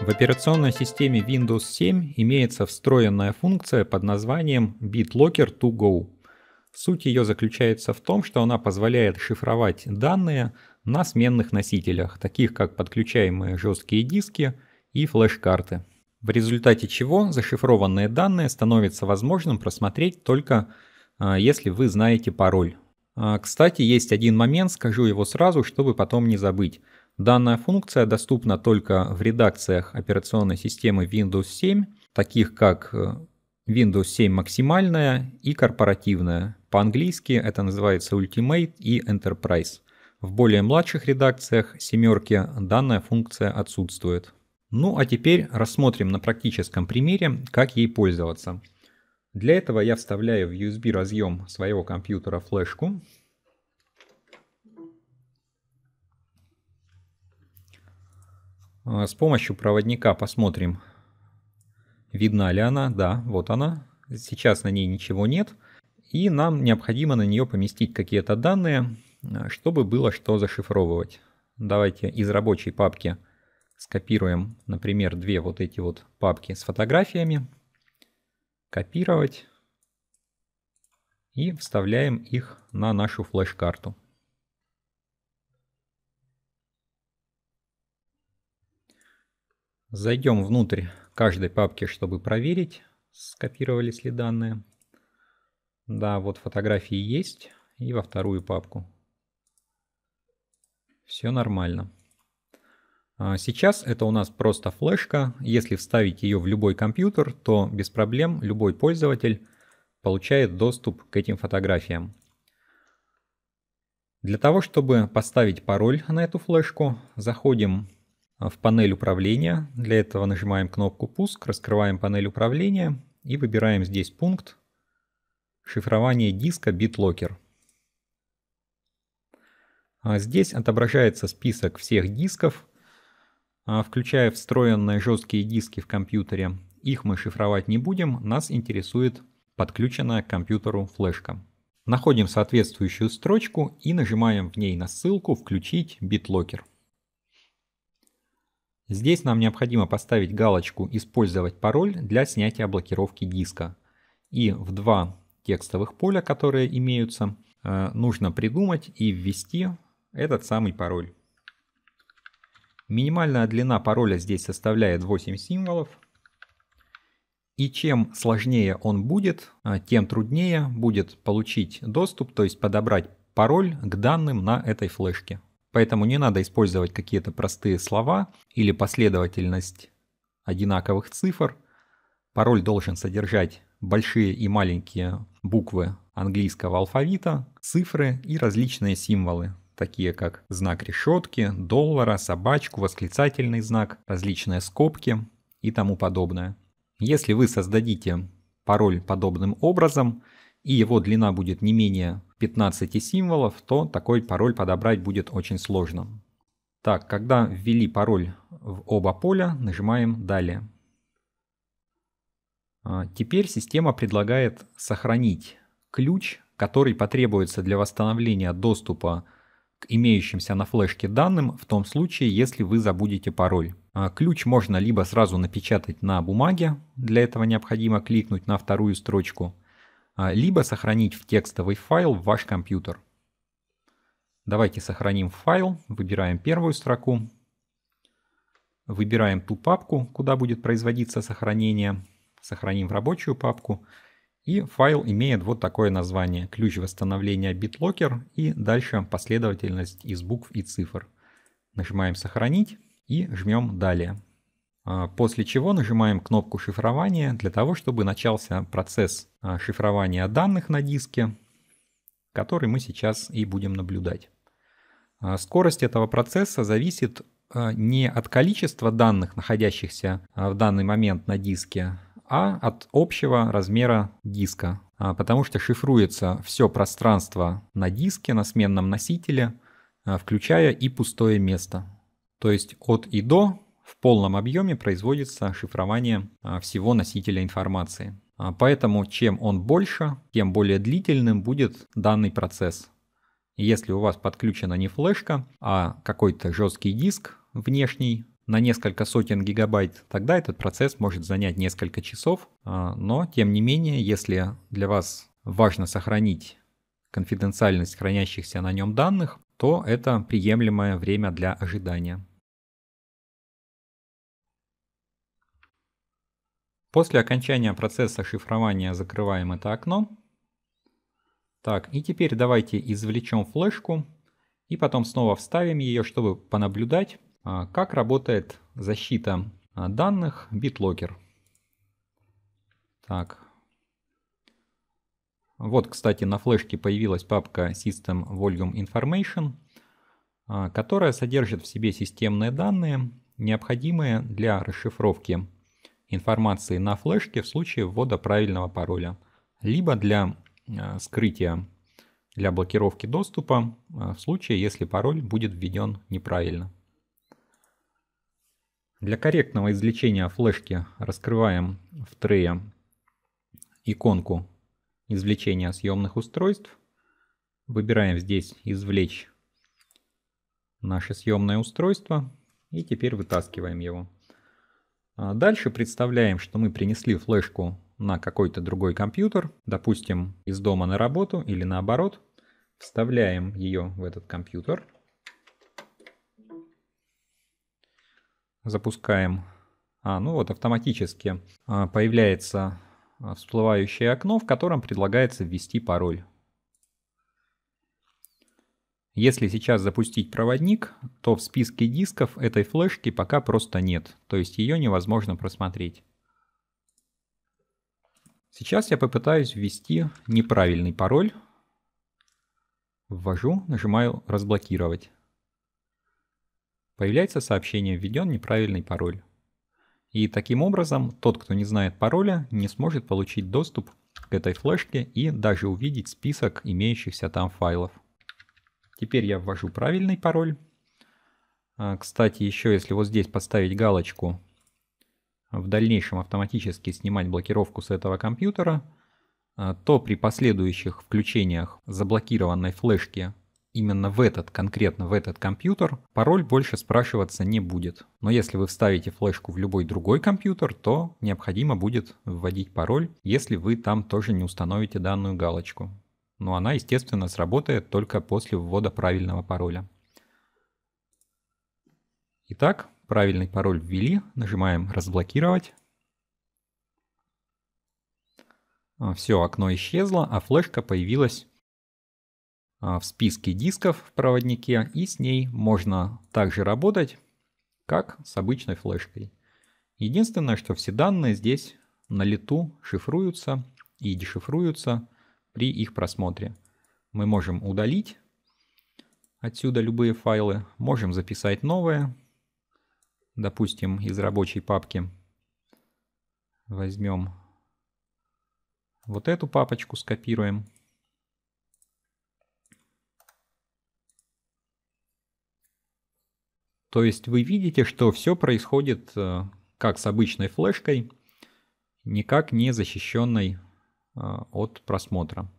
В операционной системе Windows 7 имеется встроенная функция под названием BitLocker to Go. Суть ее заключается в том, что она позволяет шифровать данные на сменных носителях, таких как подключаемые жесткие диски и флеш-карты в результате чего зашифрованные данные становятся возможным просмотреть только а, если вы знаете пароль. А, кстати, есть один момент, скажу его сразу, чтобы потом не забыть. Данная функция доступна только в редакциях операционной системы Windows 7, таких как э, Windows 7 максимальная и корпоративная. По-английски это называется Ultimate и Enterprise. В более младших редакциях семерки данная функция отсутствует. Ну а теперь рассмотрим на практическом примере, как ей пользоваться. Для этого я вставляю в USB разъем своего компьютера флешку. А, с помощью проводника посмотрим, видна ли она. Да, вот она. Сейчас на ней ничего нет. И нам необходимо на нее поместить какие-то данные, а, чтобы было что зашифровывать. Давайте из рабочей папки скопируем, например, две вот эти вот папки с фотографиями, копировать и вставляем их на нашу флеш-карту. Зайдем внутрь каждой папки, чтобы проверить, скопировались ли данные. Да, вот фотографии есть. И во вторую папку. Все нормально. А сейчас это у нас просто флешка. Если вставить ее в любой компьютер, то без проблем любой пользователь получает доступ к этим фотографиям. Для того, чтобы поставить пароль на эту флешку, заходим а, в панель управления. Для этого нажимаем кнопку «Пуск», раскрываем панель управления и выбираем здесь пункт «Шифрование диска BitLocker». А здесь отображается список всех дисков, а, включая встроенные жесткие диски в компьютере. Их мы шифровать не будем, нас интересует подключенная к компьютеру флешка. Находим соответствующую строчку и нажимаем в ней на ссылку «Включить BitLocker». Здесь нам необходимо поставить галочку «Использовать пароль» для снятия блокировки диска. И в два текстовых поля, которые имеются, э, нужно придумать и ввести этот самый пароль. Минимальная длина пароля здесь составляет 8 символов. И чем сложнее он будет, а, тем труднее будет получить доступ, то есть подобрать пароль к данным на этой флешке. Поэтому не надо использовать какие-то простые слова или последовательность одинаковых цифр. Пароль должен содержать большие и маленькие буквы английского алфавита, цифры и различные символы такие как знак решетки, доллара, собачку, восклицательный знак, различные скобки и тому подобное. Если вы создадите пароль подобным образом, и его длина будет не менее 15 символов, то такой пароль подобрать будет очень сложно. Так, когда ввели пароль в оба поля, нажимаем «Далее». А, теперь система предлагает сохранить ключ, который потребуется для восстановления доступа к имеющимся на флешке данным в том случае, если вы забудете пароль. А, ключ можно либо сразу напечатать на бумаге, для этого необходимо кликнуть на вторую строчку, а, либо сохранить в текстовый файл в ваш компьютер. Давайте сохраним файл, выбираем первую строку, выбираем ту папку, куда будет производиться сохранение, сохраним в рабочую папку – и файл имеет вот такое название «Ключ восстановления BitLocker» и дальше последовательность из букв и цифр. Нажимаем «Сохранить» и жмем «Далее». А, после чего нажимаем кнопку шифрования для того, чтобы начался процесс а, шифрования данных на диске, который мы сейчас и будем наблюдать. А, скорость этого процесса зависит не от количества данных, находящихся в данный момент на диске, а от общего размера диска, а, потому что шифруется все пространство на диске, на сменном носителе, а, включая и пустое место. То есть от и до в полном объеме производится шифрование а, всего носителя информации. Поэтому чем он больше, тем более длительным будет данный процесс. Если у вас подключена не флешка, а какой-то жесткий диск внешний, на несколько сотен гигабайт, тогда этот процесс может занять несколько часов. А, но, тем не менее, если для вас важно сохранить конфиденциальность хранящихся на нем данных, то это приемлемое время для ожидания. После окончания процесса шифрования закрываем это окно. Так, и теперь давайте извлечем флешку и потом снова вставим ее, чтобы понаблюдать, а, как работает защита а, данных BitLocker? Так. Вот, кстати, на флешке появилась папка System Volume Information, а, которая содержит в себе системные данные, необходимые для расшифровки информации на флешке в случае ввода правильного пароля, либо для скрытия, для блокировки доступа в случае, если пароль будет введен неправильно. Для корректного извлечения флешки раскрываем в трее иконку извлечения съемных устройств. Выбираем здесь «Извлечь наше съемное устройство» и теперь вытаскиваем его. А дальше представляем, что мы принесли флешку на какой-то другой компьютер, допустим, из дома на работу или наоборот. Вставляем ее в этот компьютер – запускаем, а, ну вот автоматически а, появляется а, всплывающее окно, в котором предлагается ввести пароль. Если сейчас запустить проводник, то в списке дисков этой флешки пока просто нет, то есть ее невозможно просмотреть. Сейчас я попытаюсь ввести неправильный пароль. Ввожу, нажимаю «Разблокировать» появляется сообщение «Введен неправильный пароль». И таким образом тот, кто не знает пароля, не сможет получить доступ к этой флешке и даже увидеть список имеющихся там файлов. Теперь я ввожу правильный пароль. А, кстати, еще если вот здесь поставить галочку в дальнейшем автоматически снимать блокировку с этого компьютера, а, то при последующих включениях заблокированной флешки именно в этот, конкретно в этот компьютер, пароль больше спрашиваться не будет. Но если вы вставите флешку в любой другой компьютер, то необходимо будет вводить пароль, если вы там тоже не установите данную галочку. Но она, естественно, сработает только после ввода правильного пароля. Итак, правильный пароль ввели, нажимаем «Разблокировать». А, Все, окно исчезло, а флешка появилась а, в списке дисков в проводнике, и с ней можно также работать, как с обычной флешкой. Единственное, что все данные здесь на лету шифруются и дешифруются при их просмотре. Мы можем удалить отсюда любые файлы, можем записать новые, допустим, из рабочей папки. Возьмем вот эту папочку, скопируем – То есть вы видите, что все происходит э, как с обычной флешкой, никак не защищенной э, от просмотра.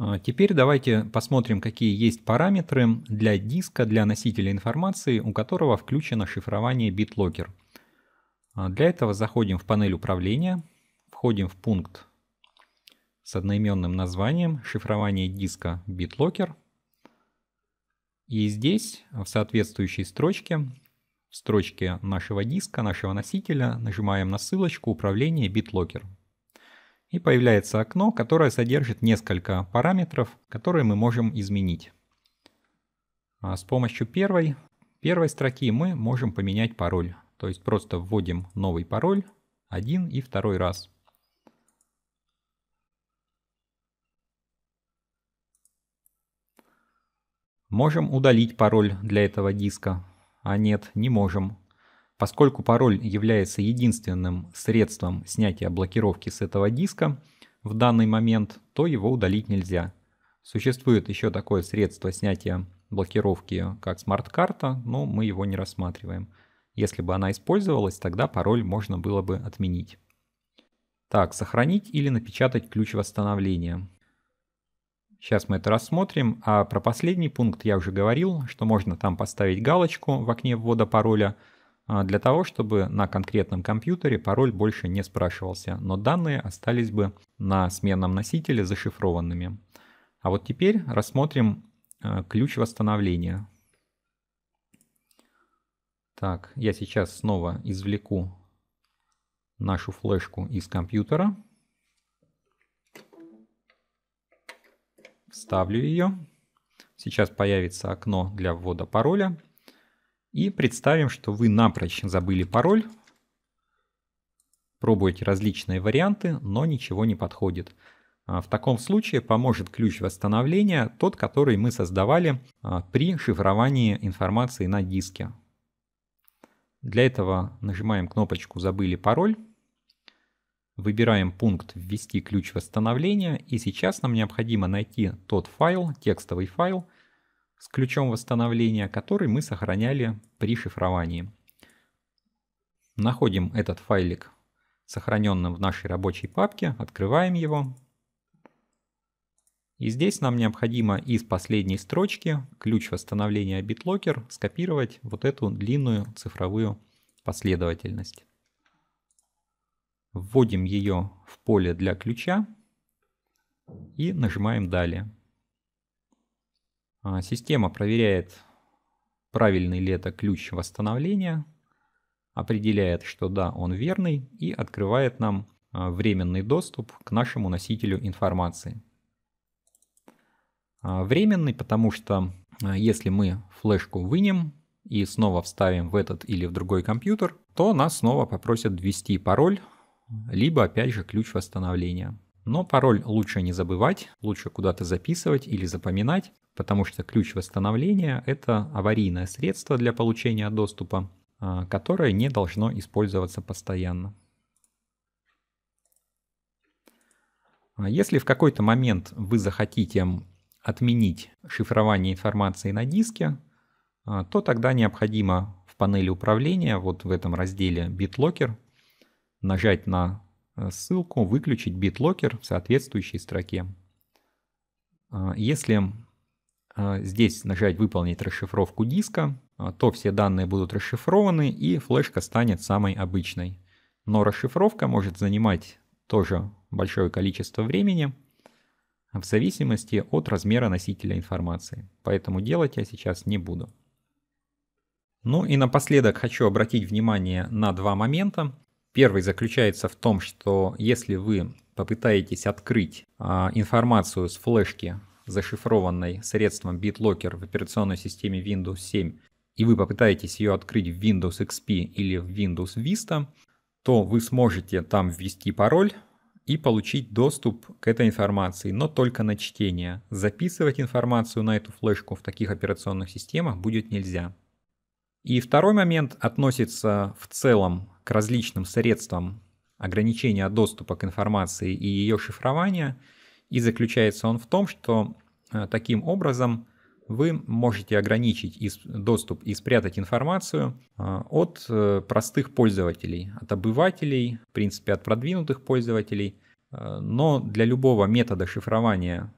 Э, теперь давайте посмотрим, какие есть параметры для диска, для носителя информации, у которого включено шифрование BitLocker. Для этого заходим в панель управления, входим в пункт с одноименным названием «Шифрование диска BitLocker». И здесь, в соответствующей строчке, в строчке нашего диска, нашего носителя, нажимаем на ссылочку «Управление BitLocker». И появляется окно, которое содержит несколько параметров, которые мы можем изменить. А с помощью первой, первой строки мы можем поменять пароль. То есть просто вводим новый пароль один и второй раз – Можем удалить пароль для этого диска. А нет, не можем. Поскольку пароль является единственным средством снятия блокировки с этого диска в данный момент, то его удалить нельзя. Существует еще такое средство снятия блокировки, как смарт-карта, но мы его не рассматриваем. Если бы она использовалась, тогда пароль можно было бы отменить. Так, сохранить или напечатать ключ восстановления. Сейчас мы это рассмотрим. А про последний пункт я уже говорил, что можно там поставить галочку в окне ввода пароля а, для того, чтобы на конкретном компьютере пароль больше не спрашивался, но данные остались бы на сменном носителе зашифрованными. А вот теперь рассмотрим а, ключ восстановления. Так, я сейчас снова извлеку нашу флешку из компьютера. Ставлю ее. Сейчас появится окно для ввода пароля. И представим, что вы напрочь забыли пароль. Пробуете различные варианты, но ничего не подходит. А, в таком случае поможет ключ восстановления, тот, который мы создавали а, при шифровании информации на диске. Для этого нажимаем кнопочку «Забыли пароль». Выбираем пункт «Ввести ключ восстановления» и сейчас нам необходимо найти тот файл, текстовый файл с ключом восстановления, который мы сохраняли при шифровании. Находим этот файлик, сохраненным в нашей рабочей папке, открываем его. И здесь нам необходимо из последней строчки ключ восстановления BitLocker скопировать вот эту длинную цифровую последовательность. Вводим ее в поле для ключа и нажимаем «Далее». А, система проверяет, правильный ли это ключ восстановления, определяет, что да, он верный и открывает нам а, временный доступ к нашему носителю информации. А, временный, потому что если мы флешку вынем и снова вставим в этот или в другой компьютер, то нас снова попросят ввести пароль, либо опять же ключ восстановления. Но пароль лучше не забывать, лучше куда-то записывать или запоминать, потому что ключ восстановления – это аварийное средство для получения доступа, а, которое не должно использоваться постоянно. А если в какой-то момент вы захотите отменить шифрование информации на диске, а, то тогда необходимо в панели управления, вот в этом разделе BitLocker, нажать на э, ссылку «Выключить BitLocker» в соответствующей строке. А, если а, здесь нажать «Выполнить расшифровку диска», а, то все данные будут расшифрованы и флешка станет самой обычной. Но расшифровка может занимать тоже большое количество времени в зависимости от размера носителя информации. Поэтому делать я сейчас не буду. Ну и напоследок хочу обратить внимание на два момента. Первый заключается в том, что если вы попытаетесь открыть а, информацию с флешки, зашифрованной средством BitLocker в операционной системе Windows 7, и вы попытаетесь ее открыть в Windows XP или в Windows Vista, то вы сможете там ввести пароль и получить доступ к этой информации, но только на чтение. Записывать информацию на эту флешку в таких операционных системах будет нельзя. И второй момент относится в целом к различным средствам ограничения доступа к информации и ее шифрования. И заключается он в том, что э, таким образом вы можете ограничить доступ и спрятать информацию э, от э, простых пользователей, от обывателей, в принципе, от продвинутых пользователей. Но для любого метода шифрования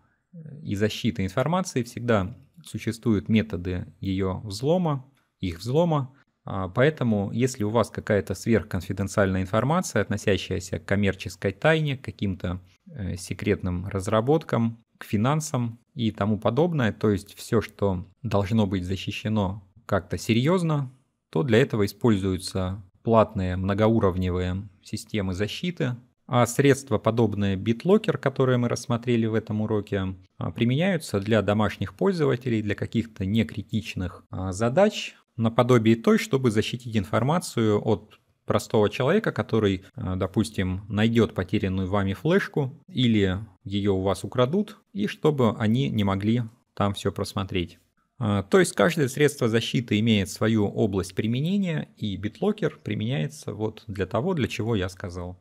и защиты информации всегда существуют методы ее взлома, их взлома. А, поэтому, если у вас какая-то сверхконфиденциальная информация, относящаяся к коммерческой тайне, к каким-то э, секретным разработкам, к финансам и тому подобное, то есть все, что должно быть защищено как-то серьезно, то для этого используются платные многоуровневые системы защиты, а средства, подобные BitLocker, которые мы рассмотрели в этом уроке, а, применяются для домашних пользователей, для каких-то некритичных а, задач, наподобие той, чтобы защитить информацию от простого человека, который, э, допустим, найдет потерянную вами флешку или ее у вас украдут, и чтобы они не могли там все просмотреть. Э, то есть каждое средство защиты имеет свою область применения, и BitLocker применяется вот для того, для чего я сказал.